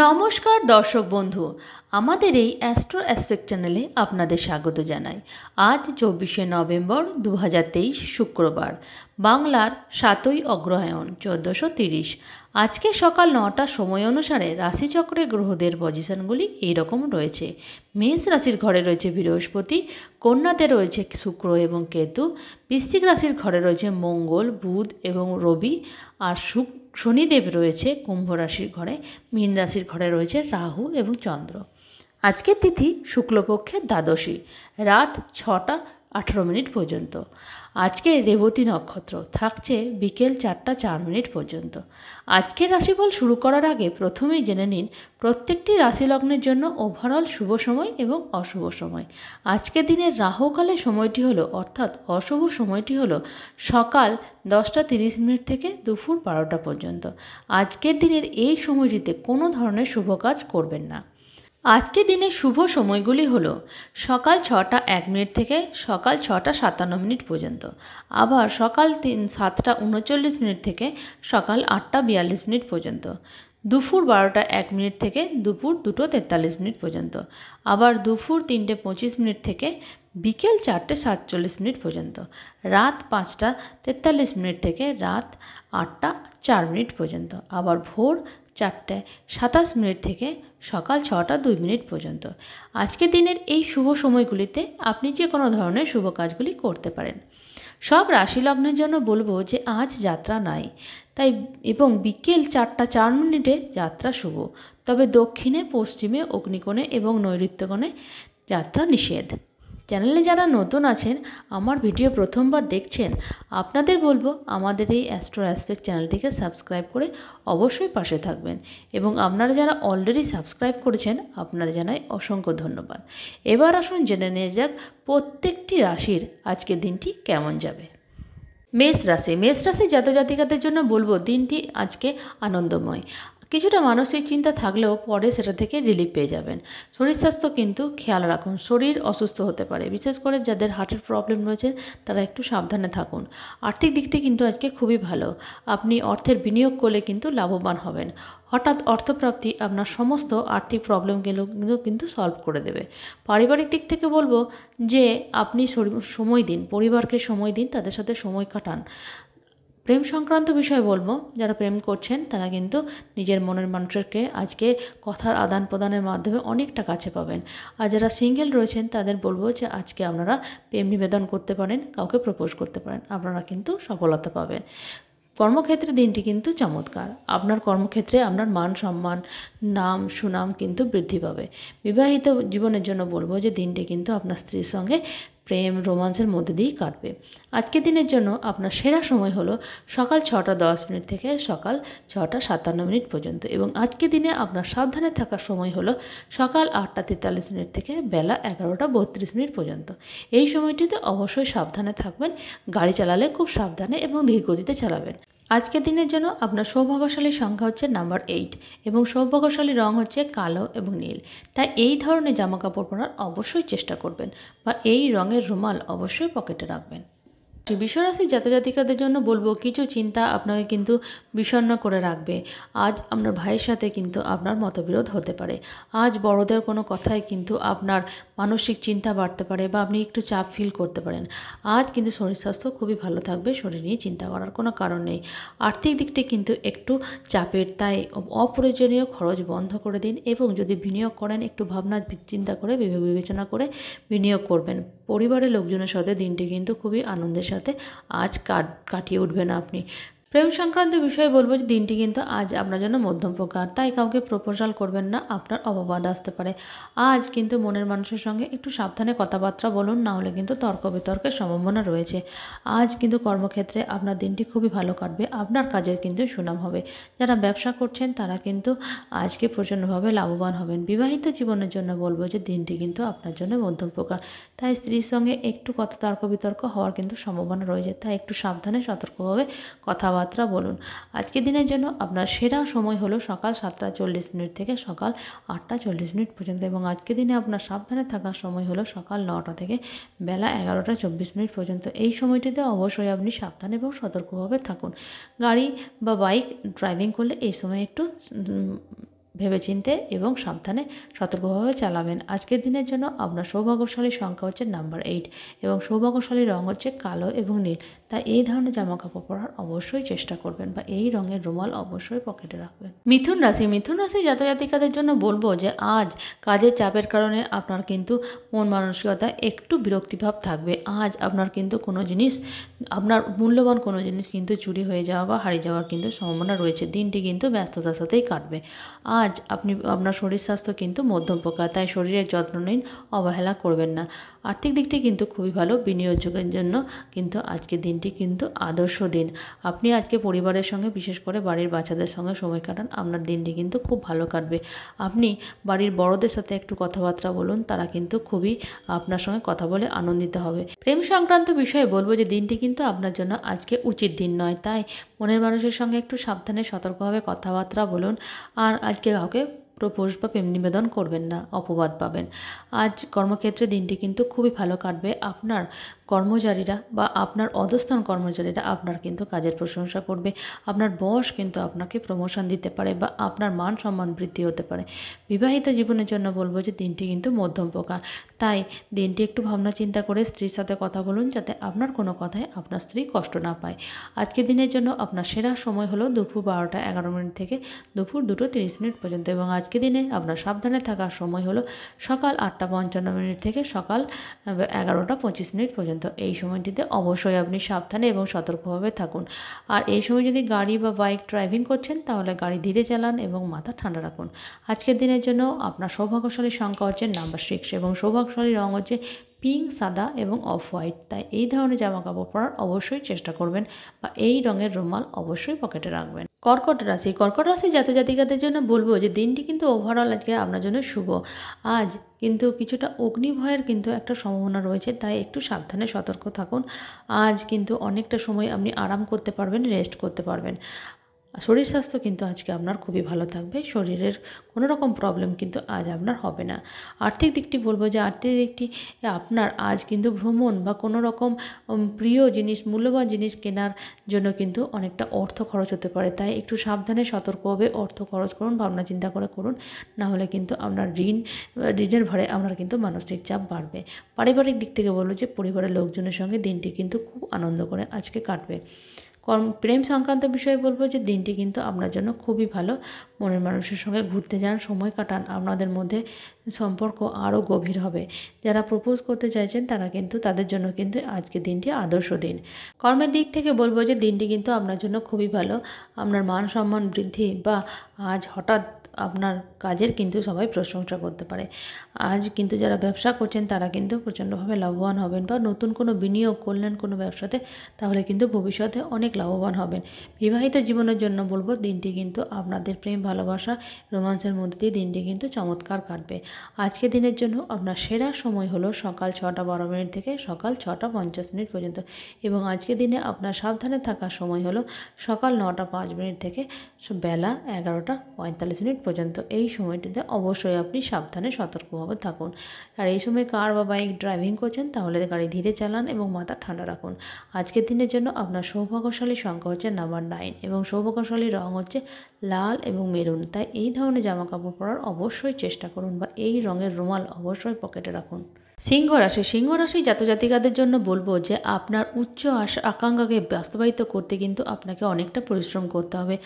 নমস্কার দর্শক বন্ধু আমাদের এই অ্যাস্ট্রো অ্যাসপেক্ট চ্যানেলে আপনাদের স্বাগত জানাই আজ চব্বিশে নভেম্বর দু শুক্রবার বাংলার সাতই অগ্রহায়ণ চোদ্দোশো তিরিশ আজকে সকাল নটা সময় অনুসারে রাশিচক্রে গ্রহদের পজিশনগুলি এইরকম রয়েছে মেষ রাশির ঘরে রয়েছে বৃহস্পতি কন্যাতে রয়েছে শুক্র এবং কেতু বৃশ্চিক রাশির ঘরে রয়েছে মঙ্গল বুধ এবং রবি আর শুক্র শনিদেব রয়েছে কুম্ভ রাশির ঘরে মীন রাশির ঘরে রয়েছে রাহু এবং চন্দ্র আজকের তিথি শুক্লপক্ষের দ্বাদশী রাত ছটা আঠেরো মিনিট পর্যন্ত আজকে রেবতী নক্ষত্র থাকছে বিকেল চারটা চার মিনিট পর্যন্ত আজকের রাশিফল শুরু করার আগে প্রথমেই জেনে নিন প্রত্যেকটি রাশি লগ্নের জন্য ওভারঅল শুভ সময় এবং অশুভ সময় আজকের দিনের রাহুকালে সময়টি হলো অর্থাৎ অশুভ সময়টি হলো সকাল দশটা তিরিশ মিনিট থেকে দুপুর বারোটা পর্যন্ত আজকের দিনের এই সময়টিতে কোনো ধরনের শুভ কাজ করবেন না আজকে দিনের শুভ সময়গুলি হল সকাল ছটা এক মিনিট থেকে সকাল ছটা সাতান্ন মিনিট পর্যন্ত আবার সকাল তিন সাতটা উনচল্লিশ মিনিট থেকে সকাল আটটা বিয়াল্লিশ মিনিট পর্যন্ত দুপুর বারোটা এক মিনিট থেকে দুপুর দুটো তেতাল্লিশ মিনিট পর্যন্ত আবার দুপুর তিনটে পঁচিশ মিনিট থেকে বিকেল চারটে সাতচল্লিশ মিনিট পর্যন্ত রাত পাঁচটা তেতাল্লিশ মিনিট থেকে রাত আটটা চার মিনিট পর্যন্ত আবার ভোর চারটে সাতাশ মিনিট থেকে সকাল ছটা দুই মিনিট পর্যন্ত আজকের দিনের এই শুভ সময়গুলিতে আপনি যে কোনো ধরনের শুভ কাজগুলি করতে পারেন সব রাশি লগ্নের জন্য বলবো যে আজ যাত্রা নাই তাই এবং বিকেল চারটা চার মিনিটে যাত্রা শুভ তবে দক্ষিণে পশ্চিমে অগ্নিকোণে এবং নৈঋত্যকোণে যাত্রা নিষেধ চ্যানেলে যারা নতুন আছেন আমার ভিডিও প্রথমবার দেখছেন আপনাদের বলবো আমাদের এই অ্যাস্ট্রো অ্যাসপেক্ট চ্যানেলটিকে সাবস্ক্রাইব করে অবশ্যই পাশে থাকবেন এবং আপনারা যারা অলরেডি সাবস্ক্রাইব করেছেন আপনারা জানাই অসংখ্য ধন্যবাদ এবার আসুন জেনে নিয়ে যাক প্রত্যেকটি রাশির আজকের দিনটি কেমন যাবে মেষ রাশি মেষ রাশি জাতজাতিকাদের জন্য বলবো দিনটি আজকে আনন্দময় কিছুটা মানসিক চিন্তা থাকলেও পরে সেটা থেকে রিলিফ পেয়ে যাবেন শরীর স্বাস্থ্য কিন্তু খেয়াল রাখুন শরীর অসুস্থ হতে পারে বিশেষ করে যাদের হার্টের প্রবলেম রয়েছে তারা একটু সাবধানে থাকুন আর্থিক দিক থেকে কিন্তু আজকে খুবই ভালো আপনি অর্থের বিনিয়োগ করলে কিন্তু লাভবান হবেন হঠাৎ অর্থপ্রাপ্তি আপনার সমস্ত আর্থিক প্রবলেমগুলো কিন্তু কিন্তু সলভ করে দেবে পারিবারিক দিক থেকে বলবো যে আপনি সময় দিন পরিবারকে সময় দিন তাদের সাথে সময় কাটান প্রেম সংক্রান্ত বিষয়ে বলবো যারা প্রেম করছেন তারা কিন্তু নিজের মনের মানুষকে আজকে কথার আদান প্রদানের মাধ্যমে অনেকটা কাছে পাবেন আর যারা সিঙ্গেল রয়েছেন তাদের বলবো যে আজকে আপনারা প্রেম নিবেদন করতে পারেন কাউকে প্রপোজ করতে পারেন আপনারা কিন্তু সফলতা পাবেন কর্মক্ষেত্রে দিনটি কিন্তু চমৎকার আপনার কর্মক্ষেত্রে আপনার মান সম্মান নাম সুনাম কিন্তু বৃদ্ধি পাবে বিবাহিত জীবনের জন্য বলবো যে দিনটি কিন্তু আপনার স্ত্রীর সঙ্গে প্রেম রোমান্সের মধ্যে দিয়েই কাটবে আজকের দিনের জন্য আপনার সেরা সময় হলো সকাল ছটা দশ মিনিট থেকে সকাল ছটা সাতান্ন মিনিট পর্যন্ত এবং আজকের দিনে আপনার সাবধানে থাকার সময় হলো সকাল আটটা তেতাল্লিশ মিনিট থেকে বেলা এগারোটা বত্রিশ মিনিট পর্যন্ত এই সময়টিতে অবশ্যই সাবধানে থাকবেন গাড়ি চালালে খুব সাবধানে এবং ধীর গতিতে চালাবেন আজকের দিনের জন্য আপনার সৌভাগ্যশালীর সংখ্যা হচ্ছে নাম্বার এইট এবং সৌভাগ্যশালী রং হচ্ছে কালো এবং নীল তাই এই ধরনের জামাকাপড় পরার অবশ্যই চেষ্টা করবেন বা এই রঙের রুমাল অবশ্যই পকেটে রাখবেন বিশ্বরাশি জাতজাতিকাদের জন্য বলবো কিছু চিন্তা আপনাকে কিন্তু বিষণ্ণ করে রাখবে আজ আপনার ভাইয়ের সাথে কিন্তু আপনার মতবিরোধ হতে পারে আজ বড়দের কোনো কথায় কিন্তু আপনার মানসিক চিন্তা বাড়তে পারে বা আপনি একটু চাপ ফিল করতে পারেন আজ কিন্তু শরীর স্বাস্থ্য খুবই ভালো থাকবে শরীর নিয়ে চিন্তা করার কোনো কারণ নেই আর্থিক দিকটি কিন্তু একটু চাপের তাই অপ্রয়োজনীয় খরচ বন্ধ করে দিন এবং যদি বিনিয়োগ করেন একটু ভাবনা চিন্তা করে বিবেচনা করে বিনিয়োগ করবেন পরিবারের লোকজনের সাথে দিনটি কিন্তু খুবই আনন্দের সাথে আজ কাট কাটিয়ে উঠবেন আপনি প্রেম সংক্রান্ত বিষয়ে বলবো যে দিনটি কিন্তু আজ আপনার জন্য মধ্যম প্রকার তাই কাউকে প্রপোজাল করবেন না আপনার অপবাদ আসতে পারে আজ কিন্তু মনের মানুষের সঙ্গে একটু সাবধানে কথাবার্তা বলুন না হলে কিন্তু তর্ক বিতর্কের সম্ভাবনা রয়েছে আজ কিন্তু কর্মক্ষেত্রে আপনার দিনটি খুবই ভালো কাটবে আপনার কাজের কিন্তু সুনাম হবে যারা ব্যবসা করছেন তারা কিন্তু আজকে প্রচণ্ডভাবে লাভবান হবেন বিবাহিত জীবনের জন্য বলবো যে দিনটি কিন্তু আপনার জন্য মধ্যম প্রকার তাই স্ত্রীর সঙ্গে একটু কথা তর্ক বিতর্ক হওয়ার কিন্তু সম্ভাবনা রয়েছে তাই একটু সাবধানে সতর্কভাবে কথা কথাবার্তা বলুন আজকের দিনের জন্য আপনার সেরা সময় হলো সকাল সাতটা চল্লিশ মিনিট থেকে সকাল আটটা চল্লিশ মিনিট পর্যন্ত এবং আজকের দিনে আপনার সাবধানে থাকার সময় হলো সকাল নটা থেকে বেলা এগারোটা চব্বিশ মিনিট পর্যন্ত এই সময়টিতে অবশ্যই আপনি সাবধান এবং সতর্কভাবে থাকুন গাড়ি বা বাইক ড্রাইভিং করলে এই সময় একটু ভেবেচিন্তে এবং সাবধানে সতর্কভাবে চালাবেন আজকের দিনের জন্য আপনার সৌভাগ্যশালী সংখ্যা হচ্ছে নাম্বার এইট এবং সৌভাগ্যশালী রঙ হচ্ছে কালো এবং নীল তাই এই ধরনের জামাকাপড় পরার অবশ্যই চেষ্টা করবেন বা এই রঙের রুমাল অবশ্যই পকেটে রাখবেন মিথুন রাশি মিথুন রাশি যাতাযাতিকাদের জন্য বলবো যে আজ কাজের চাপের কারণে আপনার কিন্তু মন মানসিকতা একটু বিরক্তিভাব থাকবে আজ আপনার কিন্তু কোনো জিনিস আপনার মূল্যবান কোনো জিনিস কিন্তু চুরি হয়ে যাওয়া বা হারিয়ে যাওয়ার কিন্তু সম্ভাবনা রয়েছে দিনটি কিন্তু ব্যস্ততার সাথেই কাটবে আজ আজ আপনি আপনার শরীর স্বাস্থ্য কিন্তু মধ্যম প্রকার তাই শরীরের যত্ন নিন অবহেলা করবেন না আর্থিক দিকটি কিন্তু খুবই ভালো বিনিয়োগের জন্য কিন্তু আজকের দিনটি কিন্তু আদর্শ দিন আপনি আজকে পরিবারের সঙ্গে বিশেষ করে বাড়ির বাচ্চাদের সঙ্গে সময় কাটান আপনার দিনটি কিন্তু খুব ভালো কাটবে আপনি বাড়ির বড়দের সাথে একটু কথাবার্তা বলুন তারা কিন্তু খুবই আপনার সঙ্গে কথা বলে আনন্দিত হবে প্রেম সংক্রান্ত বিষয়ে বলবো যে দিনটি কিন্তু আপনার জন্য আজকে উচিত দিন নয় তাই মনের মানুষের সঙ্গে একটু সাবধানে সতর্কভাবে কথাবার্তা বলুন আর আজকে 하게 প্রপোজ বা প্রেম নিবেদন করবেন না অপবাদ পাবেন আজ কর্মক্ষেত্রে দিনটি কিন্তু খুবই ভালো কাটবে আপনার কর্মচারীরা বা আপনার অধস্থান কর্মচারীরা আপনার কিন্তু কাজের প্রশংসা করবে আপনার বস কিন্তু আপনাকে প্রমোশন দিতে পারে বা আপনার মান সম্মান বৃদ্ধি হতে পারে বিবাহিত জীবনের জন্য বলবো যে দিনটি কিন্তু মধ্যম প্রকার তাই দিনটি একটু ভাবনা চিন্তা করে স্ত্রীর সাথে কথা বলুন যাতে আপনার কোনো কথায় আপনার স্ত্রী কষ্ট না পায় আজকের দিনের জন্য আপনার সেরা সময় হলো দুপুর বারোটা এগারো মিনিট থেকে দুপুর দুটো তিরিশ মিনিট পর্যন্ত এবং আজ আজকে দিনে আপনার সাবধানে থাকার সময় হলো সকাল আটটা পঞ্চান্ন মিনিট থেকে সকাল এগারোটা পঁচিশ মিনিট পর্যন্ত এই সময়টিতে অবশ্যই আপনি সাবধানে এবং সতর্কভাবে থাকুন আর এই সময় যদি গাড়ি বা বাইক ড্রাইভিং করছেন তাহলে গাড়ি ধীরে চালান এবং মাথা ঠান্ডা রাখুন আজকের দিনের জন্য আপনার সৌভাগ্যশালী সংখ্যা হচ্ছে নাম্বার সিক্স এবং সৌভাগ্যশালী রঙ হচ্ছে পিঙ্ক সাদা এবং অফ হোয়াইট তাই এই ধরনের জামা কাপড় পরার অবশ্যই চেষ্টা করবেন বা এই রঙের রুমাল অবশ্যই পকেটে রাখবেন কর্কট রাশি কর্কট রাশি জাতক জাতিকাদের জন্য বলবো যে দিনটি কিন্তু ওভারঅল আজকে আপনার জন্য শুভ আজ কিন্তু কিছুটা অগ্নিভয়ের কিন্তু একটা সম্ভাবনা রয়েছে তাই একটু সাবধানে সতর্ক থাকুন আজ কিন্তু অনেকটা সময় আপনি আরাম করতে পারবেন রেস্ট করতে পারবেন শরীর স্বাস্থ্য কিন্তু আজকে আপনার খুবই ভালো থাকবে শরীরের কোনো রকম প্রবলেম কিন্তু আজ আপনার হবে না আর্থিক দিকটি বলবো যে আর্থিক দিকটি আপনার আজ কিন্তু ভ্রমণ বা কোনো রকম প্রিয় জিনিস মূল্যবান জিনিস কেনার জন্য কিন্তু অনেকটা অর্থ খরচ হতে পারে তাই একটু সাবধানে সতর্কভাবে অর্থ খরচ করুন ভাবনা চিন্তা করে করুন না হলে কিন্তু আপনার ঋণ ঋণের ভরে আপনার কিন্তু মানসিক চাপ বাড়বে পারিবারিক দিক থেকে বলবো যে পরিবারের লোকজনের সঙ্গে দিনটি কিন্তু খুব আনন্দ করে আজকে কাটবে কর্ম প্রেম সংক্রান্ত বিষয়ে বলবো যে দিনটি কিন্তু আপনার জন্য খুবই ভালো মনের মানুষের সঙ্গে ঘুরতে যান সময় কাটান আপনাদের মধ্যে সম্পর্ক আরও গভীর হবে যারা প্রপোজ করতে চাইছেন তারা কিন্তু তাদের জন্য কিন্তু আজকে দিনটি আদর্শ দিন কর্মের দিক থেকে বলবো যে দিনটি কিন্তু আপনার জন্য খুবই ভালো আপনার মান সম্মান বৃদ্ধি বা আজ হঠাৎ আপনার কাজের কিন্তু সবাই প্রশংসা করতে পারে আজ কিন্তু যারা ব্যবসা করছেন তারা কিন্তু প্রচণ্ডভাবে লাভবান হবেন বা নতুন কোনো বিনিয়োগ করলেন কোনো ব্যবসাতে তাহলে কিন্তু ভবিষ্যতে অনেক লাভবান হবেন বিবাহিত জীবনের জন্য বলবো দিনটি কিন্তু আপনাদের প্রেম ভালোবাসা রোমাঞ্চের মধ্যে দিয়ে দিনটি কিন্তু চমৎকার কাটবে আজকে দিনের জন্য আপনার সেরা সময় হলো সকাল ছটা বারো মিনিট থেকে সকাল ছটা পঞ্চাশ মিনিট পর্যন্ত এবং আজকে দিনে আপনার সাবধানে থাকার সময় হলো সকাল নটা পাঁচ মিনিট থেকে বেলা এগারোটা পঁয়তাল্লিশ মিনিট পর্যন্ত এই সময়টিতে অবশ্যই আপনি সাবধানে সতর্কভাবে থাকুন আর এই সময় কার বা বাইক ড্রাইভিং করছেন তাহলে গাড়ি ধীরে চালান এবং মাথা ঠান্ডা রাখুন আজকের দিনের জন্য আপনার সৌভাগ্যশালী সংখ্যা হচ্ছে নাম্বার নাইন এবং সৌভাগ্যশালী রং হচ্ছে লাল এবং মেরুন তাই এই ধরনের জামা কাপড় পরার অবশ্যই চেষ্টা করুন বা এই রঙের রুমাল অবশ্যই পকেটে রাখুন সিংহ রাশি সিংহ রাশি জাতজাতিকাদের জন্য বলবো যে আপনার উচ্চ আশা আকাঙ্ক্ষাকে বাস্তবায়িত করতে কিন্তু আপনাকে অনেকটা পরিশ্রম করতে হবে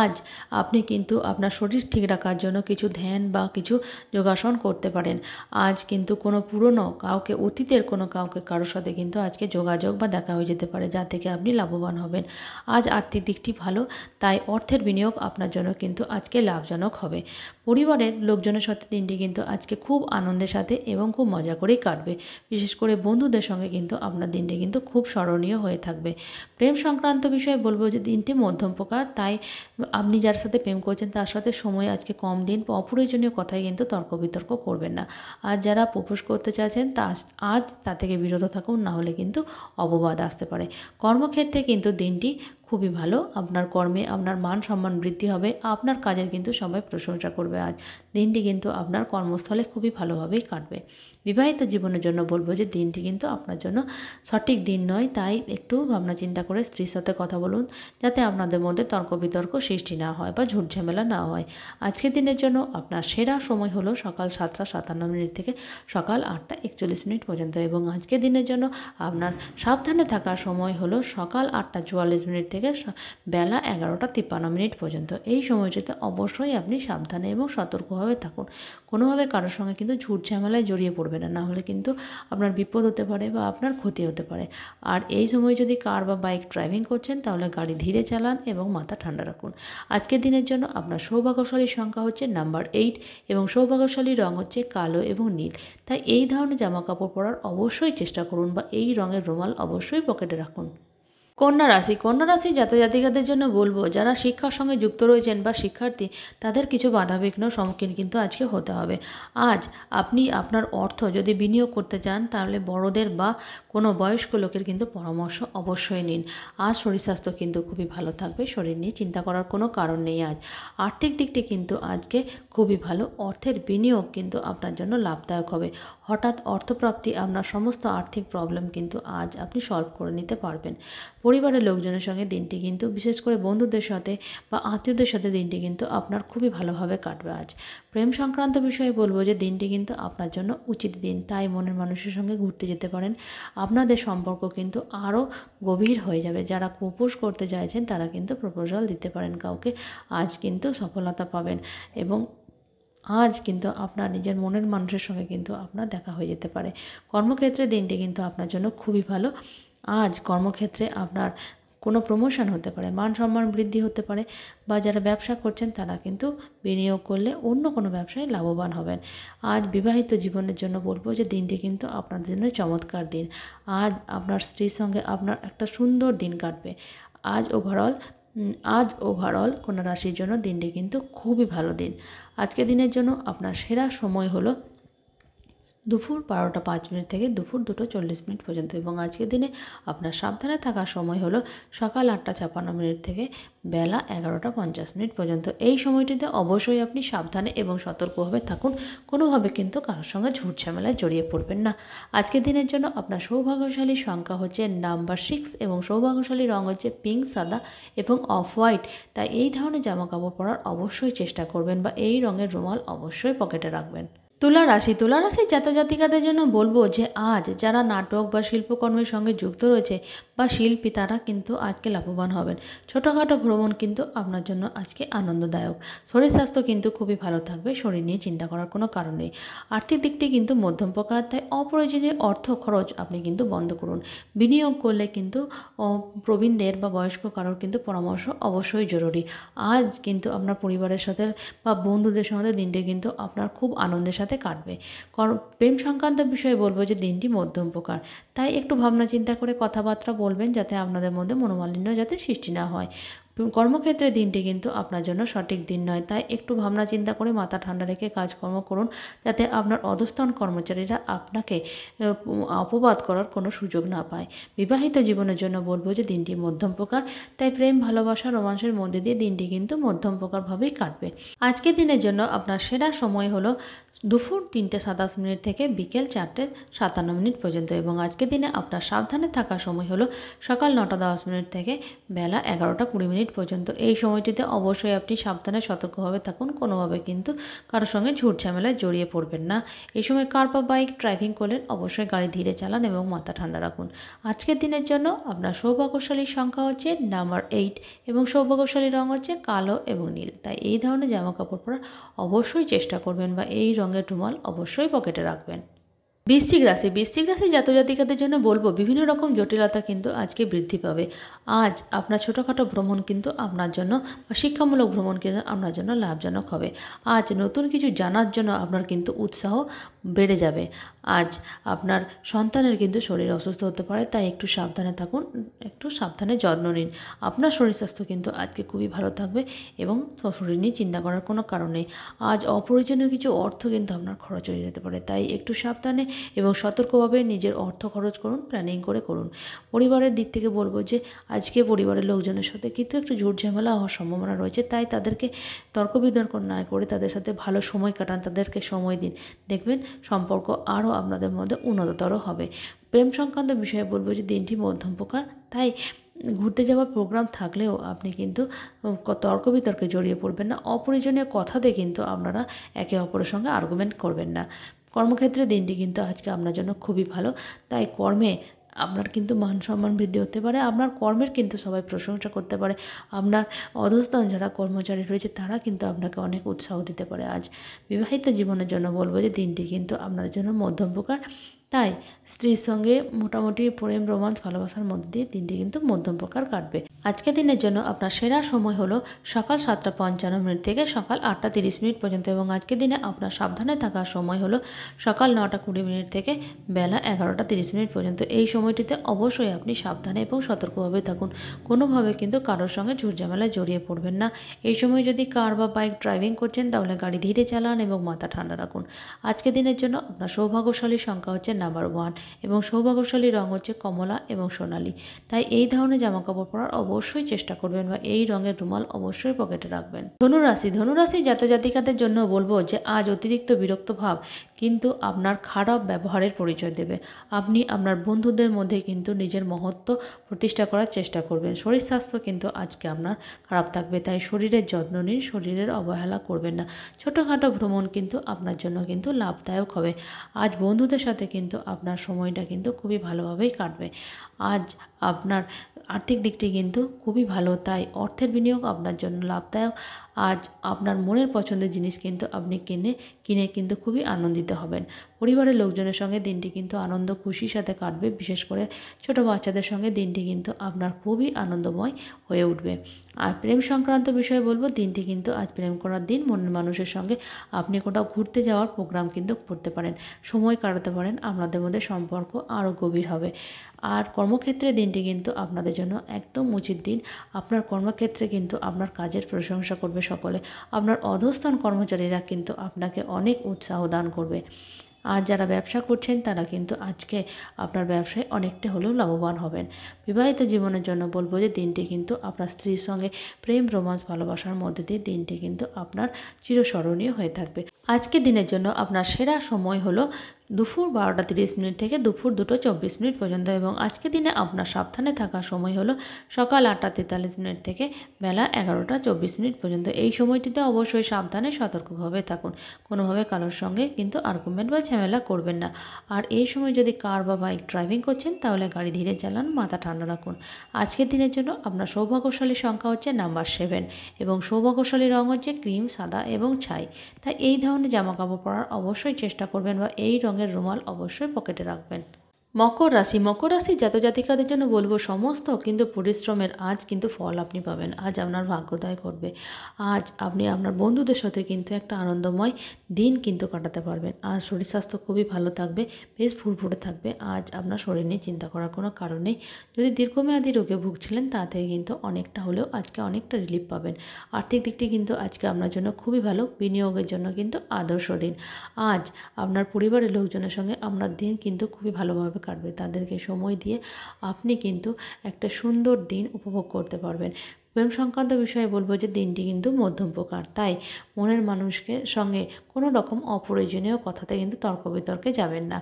আজ আপনি কিন্তু আপনার শরীর ঠিক রাখার জন্য কিছু ধ্যান বা কিছু যোগাসন করতে পারেন আজ কিন্তু কোনো পুরনো কাউকে অতীতের কোনো কাউকে কারোর সাথে কিন্তু আজকে যোগাযোগ বা দেখা হয়ে যেতে পারে যা থেকে আপনি লাভবান হবেন আজ আর্থিক দিকটি ভালো তাই অর্থের বিনিয়োগ আপনার জন্য কিন্তু আজকে লাভজনক হবে পরিবারের লোকজনের সাথে দিনটি কিন্তু আজকে খুব আনন্দের সাথে এবং খুব মজা করে কাটবে বিশেষ করে বন্ধুদের সঙ্গে কিন্তু আপনার দিনটি কিন্তু খুব স্মরণীয় হয়ে থাকবে প্রেম সংক্রান্ত বিষয়ে বলবো যে দিনটি মধ্যম প্রকার তাই আপনি যার সাথে প্রেম করছেন তার সাথে সময় আজকে কম দিন অপ্রয়োজনীয় কথায় কিন্তু তর্ক বিতর্ক করবেন না আর যারা প্রপোজ করতে চাইছেন তা আজ তা থেকে বিরত থাকুন না হলে কিন্তু অববাদ আসতে পারে কর্মক্ষেত্রে কিন্তু দিনটি খুবই ভালো আপনার কর্মে আপনার মান সম্মান বৃদ্ধি হবে আপনার কাজের কিন্তু সবাই প্রশংসা করবে আজ দিনটি কিন্তু আপনার কর্মস্থলে খুবই ভালোভাবেই কাটবে বিবাহিত জীবনের জন্য বলবো যে দিনটি কিন্তু আপনার জন্য সঠিক দিন নয় তাই একটু ভাবনা চিন্তা করে স্ত্রীর সাথে কথা বলুন যাতে আপনাদের মধ্যে তর্ক বিতর্ক সৃষ্টি না হয় বা ঝুট ঝামেলা না হয় আজকের দিনের জন্য আপনার সেরা সময় হলো সকাল সাতটা সাতান্ন মিনিট থেকে সকাল আটটা একচল্লিশ মিনিট পর্যন্ত এবং আজকের দিনের জন্য আপনার সাবধানে থাকার সময় হলো সকাল আটটা চুয়াল্লিশ মিনিট থেকে বেলা এগারোটা তিপ্পান্ন মিনিট পর্যন্ত এই সময়টিতে অবশ্যই আপনি সাবধানে এবং সতর্কভাবে থাকুন কোনোভাবে কারোর সঙ্গে কিন্তু ঝুট ঝামেলায় জড়িয়ে পড়বেন করবে না না হলে কিন্তু আপনার বিপদ হতে পারে বা আপনার ক্ষতি হতে পারে আর এই সময় যদি কার বা বাইক ড্রাইভিং করছেন তাহলে গাড়ি ধীরে চালান এবং মাথা ঠান্ডা রাখুন আজকের দিনের জন্য আপনার সৌভাগ্যশালীর সংখ্যা হচ্ছে নাম্বার এইট এবং সৌভাগ্যশালী রং হচ্ছে কালো এবং নীল তাই এই ধরনের জামা কাপড় পরার অবশ্যই চেষ্টা করুন বা এই রঙের রুমাল অবশ্যই পকেটে রাখুন কন্যা রাশি কন্যা রাশি জাতিকাদের জন্য বলবো যারা শিক্ষার সঙ্গে যুক্ত রয়েছেন বা শিক্ষার্থী তাদের কিছু বাধাবিঘ্ন সম্মুখীন কিন্তু আজকে হতে হবে আজ আপনি আপনার অর্থ যদি বিনিয়োগ করতে চান তাহলে বড়দের বা কোনো বয়স্ক লোকের কিন্তু পরামর্শ অবশ্যই নিন আজ শরীর স্বাস্থ্য কিন্তু খুবই ভালো থাকবে শরীর নিয়ে চিন্তা করার কোনো কারণ নেই আজ আর্থিক দিকটি কিন্তু আজকে খুবই ভালো অর্থের বিনিয়োগ কিন্তু আপনার জন্য লাভদায়ক হবে হঠাৎ অর্থপ্রাপ্তি আপনার সমস্ত আর্থিক প্রবলেম কিন্তু আজ আপনি সলভ করে নিতে পারবেন পরিবারের লোকজনের সঙ্গে দিনটি কিন্তু বিশেষ করে বন্ধুদের সাথে বা আত্মীয়দের সাথে দিনটি কিন্তু আপনার খুবই ভালোভাবে কাটবে আজ প্রেম সংক্রান্ত বিষয়ে বলবো যে দিনটি কিন্তু আপনার জন্য উচিত দিন তাই মনের মানুষের সঙ্গে ঘুরতে যেতে পারেন আপনাদের সম্পর্ক কিন্তু আরও গভীর হয়ে যাবে যারা প্রপোজ করতে চাইছেন তারা কিন্তু প্রপোজাল দিতে পারেন কাউকে আজ কিন্তু সফলতা পাবেন এবং আজ কিন্তু আপনার নিজের মনের মানুষের সঙ্গে কিন্তু আপনার দেখা হয়ে যেতে পারে কর্মক্ষেত্রে দিনটি কিন্তু আপনার জন্য খুবই ভালো আজ কর্মক্ষেত্রে আপনার কোনো প্রমোশন হতে পারে মান সম্মান বৃদ্ধি হতে পারে বা যারা ব্যবসা করছেন তারা কিন্তু বিনিয়োগ করলে অন্য কোনো ব্যবসায় লাভবান হবেন আজ বিবাহিত জীবনের জন্য বলবো যে দিনটি কিন্তু আপনার জন্য চমৎকার দিন আজ আপনার স্ত্রীর সঙ্গে আপনার একটা সুন্দর দিন কাটবে আজ ওভারঅল আজ ওভারঅল কোনো রাশির জন্য দিনটি কিন্তু খুবই ভালো দিন আজকে দিনের জন্য আপনার সেরা সময় হলো দুপুর বারোটা পাঁচ মিনিট থেকে দুপুর দুটো চল্লিশ মিনিট পর্যন্ত এবং আজকের দিনে আপনার সাবধানে থাকার সময় হলো সকাল আটটা ছাপান্ন মিনিট থেকে বেলা এগারোটা পঞ্চাশ মিনিট পর্যন্ত এই সময়টিতে অবশ্যই আপনি সাবধানে এবং সতর্কভাবে থাকুন কোনোভাবে কিন্তু কারোর সঙ্গে ঝুট ঝামেলায় জড়িয়ে পড়বেন না আজকের দিনের জন্য আপনার সৌভাগ্যশালী সংখ্যা হচ্ছে নাম্বার সিক্স এবং সৌভাগ্যশালী রঙ হচ্ছে পিঙ্ক সাদা এবং অফ হোয়াইট তাই এই ধরনের জামাকাপড় পরার অবশ্যই চেষ্টা করবেন বা এই রঙের রুমাল অবশ্যই পকেটে রাখবেন তুলা রাশি তুলা রাশির জাতজাতিকাদের জন্য বলবো যে আজ যারা নাটক বা শিল্পকর্মের সঙ্গে যুক্ত রয়েছে বা শিল্পী তারা কিন্তু আজকে লাভবান হবেন ছোটোখাটো ভ্রমণ কিন্তু আপনার জন্য আজকে আনন্দদায়ক শরীর স্বাস্থ্য কিন্তু খুবই ভালো থাকবে শরীর নিয়ে চিন্তা করার কোনো কারণ নেই আর্থিক দিকটি কিন্তু মধ্যম প্রকার তাই অপ্রয়োজনীয় অর্থ খরচ আপনি কিন্তু বন্ধ করুন বিনিয়োগ করলে কিন্তু প্রবীণদের বা বয়স্ক কারোর কিন্তু পরামর্শ অবশ্যই জরুরি আজ কিন্তু আপনার পরিবারের সাথে বা বন্ধুদের সঙ্গে দিনটি কিন্তু আপনার খুব আনন্দের সাথে সাথে কাটবে প্রেম সংক্রান্ত বিষয়ে বলবো যে দিনটি মধ্যম প্রকার তাই একটু ভাবনা চিন্তা করে কথাবার্তা বলবেন যাতে আপনাদের মধ্যে মনোমালিন্য যাতে সৃষ্টি না হয় কর্মক্ষেত্রে দিনটি কিন্তু আপনার জন্য সঠিক দিন নয় তাই একটু ভাবনা চিন্তা করে মাথা ঠান্ডা রেখে কাজকর্ম করুন যাতে আপনার অধস্থান কর্মচারীরা আপনাকে অপবাদ করার কোনো সুযোগ না পায় বিবাহিত জীবনের জন্য বলবো যে দিনটি মধ্যম প্রকার তাই প্রেম ভালোবাসা রোমাঞ্চের মধ্যে দিয়ে দিনটি কিন্তু মধ্যম প্রকারভাবেই কাটবে আজকের দিনের জন্য আপনার সেরা সময় হলো দুপুর তিনটে সাতাশ মিনিট থেকে বিকেল চারটে সাতান্ন মিনিট পর্যন্ত এবং আজকে দিনে আপনার সাবধানে থাকার সময় হলো সকাল নটা দশ মিনিট থেকে বেলা এগারোটা কুড়ি মিনিট পর্যন্ত এই সময়টিতে অবশ্যই আপনি সাবধানে সতর্কভাবে থাকুন কোনোভাবে কিন্তু কারোর সঙ্গে ঝুট ঝামেলায় জড়িয়ে পড়বেন না এই সময় কার বা বাইক ড্রাইভিং করলেন অবশ্যই গাড়ি ধীরে চালান এবং মাথা ঠান্ডা রাখুন আজকের দিনের জন্য আপনার সৌভাগ্যশালীর সংখ্যা হচ্ছে নাম্বার এইট এবং সৌভাগ্যশালী রঙ হচ্ছে কালো এবং নীল তাই এই ধরনের জামা কাপড় পরা অবশ্যই চেষ্টা করবেন বা এই রঙ রঙের রুমাল অবশ্যই পকেটে রাখবেন বৃশ্চিক রাশি বৃশ্চিক রাশি জাতজাতিকাদের জন্য বলবো বিভিন্ন রকম জটিলতা কিন্তু আজকে বৃদ্ধি পাবে আজ আপনার ছোটোখাটো ভ্রমণ কিন্তু আপনার জন্য বা শিক্ষামূলক ভ্রমণ কিন্তু আপনার জন্য লাভজনক হবে আজ নতুন কিছু জানার জন্য আপনার কিন্তু উৎসাহ বেড়ে যাবে আজ আপনার সন্তানের কিন্তু শরীর অসুস্থ হতে পারে তাই একটু সাবধানে থাকুন একটু সাবধানে যত্ন নিন আপনার শরীর স্বাস্থ্য কিন্তু আজকে খুবই ভালো থাকবে এবং শরীর নিয়ে চিন্তা করার কোনো কারণ নেই আজ অপ্রয়োজনীয় কিছু অর্থ কিন্তু আপনার খরচ হয়ে যেতে পারে তাই একটু সাবধানে এবং সতর্কভাবে নিজের অর্থ খরচ করুন প্ল্যানিং করে করুন পরিবারের দিক থেকে বলবো যে আজকে পরিবারের লোকজনের সাথে কিন্তু একটু ঝুটঝামেলা ঝামেলা হওয়ার সম্ভাবনা রয়েছে তাই তাদেরকে তর্ক বিতর্ক না করে তাদের সাথে ভালো সময় কাটান তাদেরকে সময় দিন দেখবেন সম্পর্ক আরও আপনাদের মধ্যে উন্নততর হবে প্রেম সংক্রান্ত বিষয়ে বলবো যে দিনটি মধ্যম প্রকার তাই ঘুরতে যাওয়ার প্রোগ্রাম থাকলেও আপনি কিন্তু তর্ক বিতর্কে জড়িয়ে পড়বেন না অপ্রয়োজনীয় কথাতে কিন্তু আপনারা একে অপরের সঙ্গে আর্গুমেন্ট করবেন না কর্মক্ষেত্রে দিনটি কিন্তু আজকে আপনার জন্য খুবই ভালো তাই কর্মে আপনার কিন্তু মান সম্মান বৃদ্ধি হতে পারে আপনার কর্মের কিন্তু সবাই প্রশংসা করতে পারে আপনার অধস্থান যারা কর্মচারী রয়েছে তারা কিন্তু আপনাকে অনেক উৎসাহ দিতে পারে আজ বিবাহিত জীবনের জন্য বলবো যে দিনটি কিন্তু আপনার জন্য মধ্যম প্রকার তাই স্ত্রীর সঙ্গে মোটামুটি প্রেম রোমাঞ্চ ভালোবাসার মধ্যে দিয়ে দিনটি কিন্তু মধ্যম প্রকার কাটবে আজকের দিনের জন্য আপনার সেরা সময় হলো সকাল সাতটা পঞ্চান্ন মিনিট থেকে সকাল আটটা তিরিশ মিনিট পর্যন্ত এবং আজকের দিনে আপনার সাবধানে থাকার সময় হলো সকাল নটা কুড়ি মিনিট থেকে বেলা এগারোটা তিরিশ মিনিট পর্যন্ত এই সময়টিতে অবশ্যই আপনি সাবধানে এবং সতর্কভাবে থাকুন কোনোভাবে কিন্তু কারোর সঙ্গে ঝুটঝামেলায় জড়িয়ে পড়বেন না এই সময় যদি কার বা বাইক ড্রাইভিং করছেন তাহলে গাড়ি ধীরে চালান এবং মাথা ঠান্ডা রাখুন আজকের দিনের জন্য আপনার সৌভাগ্যশালী সংখ্যা হচ্ছে নাম্বার ওয়ান এবং সৌভাগ্যশালী রঙ হচ্ছে কমলা এবং সোনালি তাই এই ধরনের জামাকাপড় পরার অবশ্যই চেষ্টা করবেন বা এই রঙের রুমাল অবশ্যই পকেটে রাখবেন ধনুরাশি ধনুরাশি জাতজাতিকাদের জন্য বলবো যে আজ অতিরিক্ত বিরক্ত ভাব কিন্তু আপনার খারাপ ব্যবহারের পরিচয় দেবে আপনি আপনার বন্ধুদের মধ্যে কিন্তু নিজের মহত্ব প্রতিষ্ঠা করার চেষ্টা করবেন শরীর স্বাস্থ্য কিন্তু আজকে আপনার খারাপ থাকবে তাই শরীরের যত্ন নিন শরীরের অবহেলা করবেন না ছোটোখাটো ভ্রমণ কিন্তু আপনার জন্য কিন্তু লাভদায়ক হবে আজ বন্ধুদের সাথে কিন্তু কিন্তু আপনার সময়টা কিন্তু খুবই ভালোভাবেই কাটবে আজ আপনার আর্থিক দিকটি কিন্তু খুবই ভালো তাই অর্থের বিনিয়োগ আপনার জন্য লাভদায়ক আজ আপনার মনের পছন্দের জিনিস কিন্তু আপনি কিনে কিনে কিন্তু খুবই আনন্দিত হবেন পরিবারের লোকজনের সঙ্গে দিনটি কিন্তু আনন্দ খুশির সাথে কাটবে বিশেষ করে ছোট বাচ্চাদের সঙ্গে দিনটি কিন্তু আপনার খুবই আনন্দময় হয়ে উঠবে আর প্রেম সংক্রান্ত বিষয়ে বলবো দিনটি কিন্তু আজ প্রেম করার দিন মনের মানুষের সঙ্গে আপনি কোথাও ঘুরতে যাওয়ার প্রোগ্রাম কিন্তু করতে পারেন সময় কাটাতে পারেন আপনাদের মধ্যে সম্পর্ক আরও গভীর হবে আর কর্মক্ষেত্রে দিনটি কিন্তু আপনাদের জন্য একদম উচিত দিন আপনার কর্মক্ষেত্রে কিন্তু আপনার কাজের প্রশংসা করবে করবে সকলে আপনার অধস্থান কর্মচারীরা কিন্তু আপনাকে অনেক উৎসাহ দান করবে আর যারা ব্যবসা করছেন তারা কিন্তু আজকে আপনার ব্যবসায় অনেকটা হলেও লাভবান হবেন বিবাহিত জীবনের জন্য বলবো যে দিনটি কিন্তু আপনার স্ত্রীর সঙ্গে প্রেম রোমাঞ্চ ভালোবাসার মধ্যে দিয়ে দিনটি কিন্তু আপনার চিরস্মরণীয় হয়ে থাকবে আজকে দিনের জন্য আপনার সেরা সময় হলো দুপুর বারোটা তিরিশ মিনিট থেকে দুপুর দুটো চব্বিশ মিনিট পর্যন্ত এবং আজকে দিনে আপনার সাবধানে থাকার সময় হলো সকাল আটটা তেতাল্লিশ মিনিট থেকে বেলা এগারোটা চব্বিশ মিনিট পর্যন্ত এই সময়টিতে অবশ্যই সাবধানে সতর্কভাবে থাকুন কোনোভাবে কারোর সঙ্গে কিন্তু আর্গুমেন্ট বা ঝামেলা করবেন না আর এই সময় যদি কার বা বাইক ড্রাইভিং করছেন তাহলে গাড়ি ধীরে চালান মাথা ঠান্ডা রাখুন আজকের দিনের জন্য আপনার সৌভাগ্যশালীর সংখ্যা হচ্ছে নাম্বার সেভেন এবং সৌভাগ্যশালী রঙ হচ্ছে ক্রিম সাদা এবং ছাই তাই এই ধরনের জামাকাপড় পরার অবশ্যই চেষ্টা করবেন বা এই রঙের রঙের রুমাল অবশ্যই পকেটে রাখবেন মকর রাশি মকর রাশি জাত জাতিকাদের জন্য বলবো সমস্ত কিন্তু পরিশ্রমের আজ কিন্তু ফল আপনি পাবেন আজ আপনার ভাগ্যোদয় করবে আজ আপনি আপনার বন্ধুদের সাথে কিন্তু একটা আনন্দময় দিন কিন্তু কাটাতে পারবেন আর শরীর স্বাস্থ্য খুবই ভালো থাকবে বেশ ফুরফুরে থাকবে আজ আপনার শরীর নিয়ে চিন্তা করার কোনো কারণ নেই যদি দীর্ঘমেয়াদী রোগে ভুগছিলেন তা থেকে কিন্তু অনেকটা হলেও আজকে অনেকটা রিলিফ পাবেন আর্থিক দিকটি কিন্তু আজকে আপনার জন্য খুবই ভালো বিনিয়োগের জন্য কিন্তু আদর্শ দিন আজ আপনার পরিবারের লোকজনের সঙ্গে আপনার দিন কিন্তু খুবই ভালোভাবে কাটবে তাদেরকে সময় দিয়ে আপনি কিন্তু একটা সুন্দর দিন উপভোগ করতে পারবেন প্রেম সংক্রান্ত বিষয়ে বলবো যে দিনটি কিন্তু মধ্যম প্রকার তাই মনের মানুষকে সঙ্গে কোনো রকম অপ্রয়োজনীয় কথাতে কিন্তু তর্ক বিতর্কে যাবেন না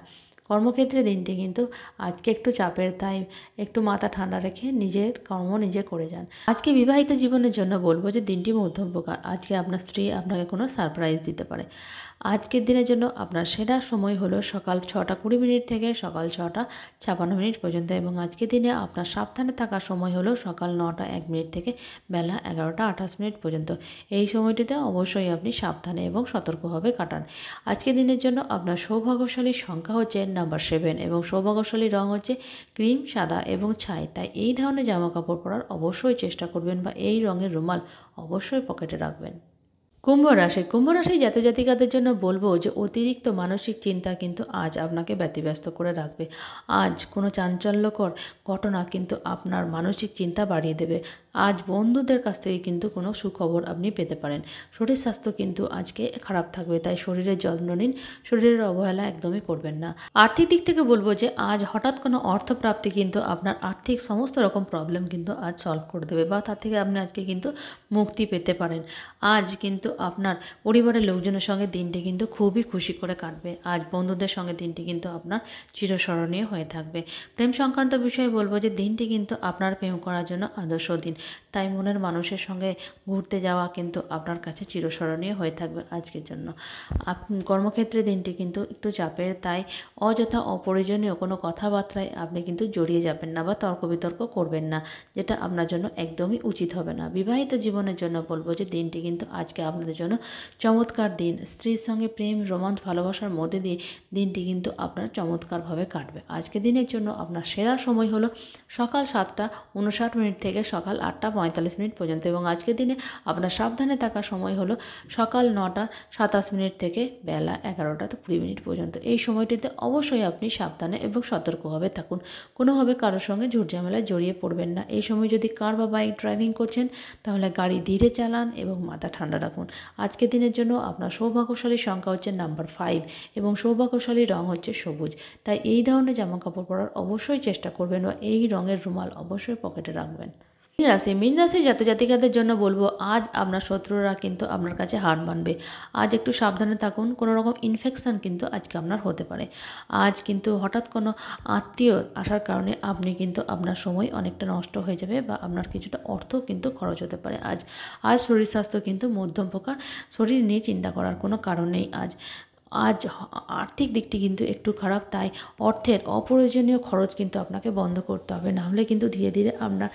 কর্মক্ষেত্রে দিনটি কিন্তু আজকে একটু চাপের তাই একটু মাথা ঠান্ডা রেখে নিজের কর্ম নিজে করে যান আজকে বিবাহিত জীবনের জন্য বলবো যে দিনটি মধ্যম প্রকার আজকে আপনার স্ত্রী আপনাকে কোনো সারপ্রাইজ দিতে পারে আজকের দিনের জন্য আপনার সেরা সময় হলো সকাল ছটা কুড়ি মিনিট থেকে সকাল ছটা ছাপান্ন মিনিট পর্যন্ত এবং আজকের দিনে আপনার সাবধানে থাকার সময় হলো সকাল নটা এক মিনিট থেকে বেলা এগারোটা আঠাশ মিনিট পর্যন্ত এই সময়টিতে অবশ্যই আপনি সাবধানে এবং সতর্কভাবে কাটান আজকের দিনের জন্য আপনার সৌভাগ্যশালী সংখ্যা হচ্ছে নাম্বার সেভেন এবং সৌভাগ্যশালী রং হচ্ছে ক্রিম সাদা এবং ছাই তাই এই ধরনের জামা কাপড় পরার অবশ্যই চেষ্টা করবেন বা এই রঙের রুমাল অবশ্যই পকেটে রাখবেন কুম্ভ রাশি কুম্ভ রাশি জাতি জাতিকাদের জন্য বলবো যে অতিরিক্ত মানসিক চিন্তা কিন্তু আজ আপনাকে ব্যতিব্যস্ত করে রাখবে আজ কোনো চাঞ্চল্যকর ঘটনা কিন্তু আপনার মানসিক চিন্তা বাড়িয়ে দেবে আজ বন্ধুদের কাছ থেকে কিন্তু কোনো সুখবর আপনি পেতে পারেন শরীর স্বাস্থ্য কিন্তু আজকে খারাপ থাকবে তাই শরীরের যত্ন নিন শরীরের অবহেলা একদমই করবেন না আর্থিক দিক থেকে বলবো যে আজ হঠাৎ কোনো অর্থপ্রাপ্তি কিন্তু আপনার আর্থিক সমস্ত রকম প্রবলেম কিন্তু আজ সলভ করে দেবে বা তার থেকে আপনি আজকে কিন্তু মুক্তি পেতে পারেন আজ কিন্তু কিন্তু আপনার পরিবারের লোকজনের সঙ্গে দিনটি কিন্তু খুবই খুশি করে কাটবে আজ বন্ধুদের সঙ্গে দিনটি কিন্তু আপনার চিরস্মরণীয় হয়ে থাকবে প্রেম সংক্রান্ত বিষয়ে বলবো যে দিনটি কিন্তু আপনার প্রেম করার জন্য আদর্শ দিন তাই মনের মানুষের সঙ্গে ঘুরতে যাওয়া কিন্তু আপনার কাছে চিরস্মরণীয় হয়ে থাকবে আজকের জন্য কর্মক্ষেত্রে দিনটি কিন্তু একটু চাপের তাই অযথা অপ্রয়োজনীয় কোনো কথাবার্তায় আপনি কিন্তু জড়িয়ে যাবেন না বা তর্ক বিতর্ক করবেন না যেটা আপনার জন্য একদমই উচিত হবে না বিবাহিত জীবনের জন্য বলবো যে দিনটি কিন্তু আজকে আপনার আপনাদের জন্য চমৎকার দিন স্ত্রীর সঙ্গে প্রেম রোমান্স ভালোবাসার মধ্যে দিয়ে দিনটি কিন্তু আপনার চমৎকারভাবে কাটবে আজকে দিনের জন্য আপনার সেরা সময় হলো সকাল সাতটা উনষাট মিনিট থেকে সকাল আটটা পঁয়তাল্লিশ মিনিট পর্যন্ত এবং আজকের দিনে আপনার সাবধানে থাকার সময় হলো সকাল নটা সাতাশ মিনিট থেকে বেলা এগারোটা কুড়ি মিনিট পর্যন্ত এই সময়টিতে অবশ্যই আপনি সাবধানে এবং সতর্কভাবে থাকুন কোনোভাবে কারোর সঙ্গে ঝুটঝামেলায় জড়িয়ে পড়বেন না এই সময় যদি কার বা বাইক ড্রাইভিং করছেন তাহলে গাড়ি ধীরে চালান এবং মাথা ঠান্ডা রাখুন আজকের দিনের জন্য আপনার সৌভাগ্যশালীর সংখ্যা হচ্ছে নাম্বার ফাইভ এবং সৌভাগ্যশালী রং হচ্ছে সবুজ তাই এই ধরনের জামা কাপড় পরার অবশ্যই চেষ্টা করবেন বা এই রঙের রুমাল অবশ্যই পকেটে রাখবেন মীন রাশি মীন রাশি জাতিকাদের জন্য বলবো আজ আপনার শত্রুরা কিন্তু আপনার কাছে হার মানবে আজ একটু সাবধানে থাকুন কোনো রকম ইনফেকশান কিন্তু আজকে আপনার হতে পারে আজ কিন্তু হঠাৎ কোনো আত্মীয় আসার কারণে আপনি কিন্তু আপনার সময় অনেকটা নষ্ট হয়ে যাবে বা আপনার কিছুটা অর্থ কিন্তু খরচ হতে পারে আজ আজ শরীর স্বাস্থ্য কিন্তু মধ্যম প্রকার শরীর নিয়ে চিন্তা করার কোনো কারণ নেই আজ আজ আর্থিক দিকটি কিন্তু একটু খারাপ তাই অর্থের অপ্রয়োজনীয় খরচ কিন্তু আপনাকে বন্ধ করতে হবে নাহলে কিন্তু ধীরে ধীরে আপনার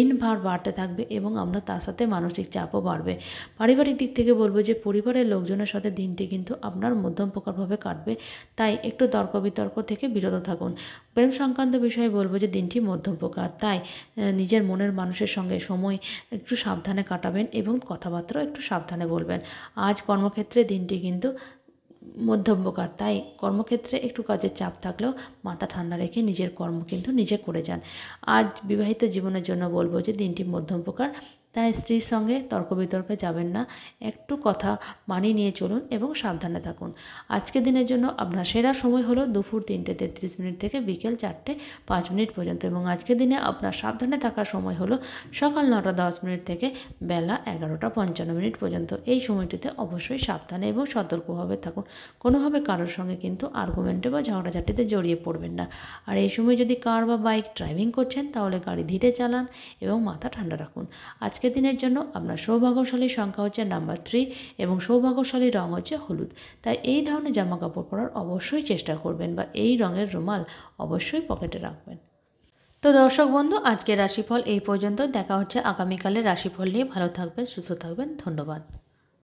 ঋণ ভার বাড়তে থাকবে এবং আপনার তার সাথে মানসিক চাপও বাড়বে পারিবারিক দিক থেকে বলবো যে পরিবারের লোকজনের সাথে দিনটি কিন্তু আপনার মধ্যম প্রকারভাবে কাটবে তাই একটু তর্ক বিতর্ক থেকে বিরত থাকুন প্রেম সংক্রান্ত বিষয়ে বলবো যে দিনটি মধ্যম প্রকার তাই নিজের মনের মানুষের সঙ্গে সময় একটু সাবধানে কাটাবেন এবং কথাবার্তাও একটু সাবধানে বলবেন আজ কর্মক্ষেত্রে দিনটি কিন্তু প্রকার তাই কর্মক্ষেত্রে একটু কাজের চাপ থাকলেও মাথা ঠান্ডা রেখে নিজের কর্ম কিন্তু নিজে করে যান আজ বিবাহিত জীবনের জন্য বলবো যে দিনটি মধ্যম প্রকার তাই স্ত্রীর সঙ্গে তর্ক বিতর্কে যাবেন না একটু কথা মানিয়ে নিয়ে চলুন এবং সাবধানে থাকুন আজকের দিনের জন্য আপনার সেরা সময় হলো দুপুর তিনটে তেত্রিশ মিনিট থেকে বিকেল চারটে পাঁচ মিনিট পর্যন্ত এবং আজকের দিনে আপনার সাবধানে থাকার সময় হলো সকাল নটা দশ মিনিট থেকে বেলা এগারোটা পঞ্চান্ন মিনিট পর্যন্ত এই সময়টিতে অবশ্যই সাবধানে এবং সতর্কভাবে থাকুন কোনোভাবে কারোর সঙ্গে কিন্তু আর্গুমেন্টে বা ঝগড়াঝাটিতে জড়িয়ে পড়বেন না আর এই সময় যদি কার বা বাইক ড্রাইভিং করছেন তাহলে গাড়ি ধীরে চালান এবং মাথা ঠান্ডা রাখুন আজকে আজকের দিনের জন্য আপনার সৌভাগ্যশালী সংখ্যা হচ্ছে নাম্বার থ্রি এবং সৌভাগ্যশালী রং হচ্ছে হলুদ তাই এই ধরনের জামা কাপড় পরার অবশ্যই চেষ্টা করবেন বা এই রঙের রুমাল অবশ্যই পকেটে রাখবেন তো দর্শক বন্ধু আজকের রাশিফল এই পর্যন্ত দেখা হচ্ছে আগামীকালের রাশিফল নিয়ে ভালো থাকবেন সুস্থ থাকবেন ধন্যবাদ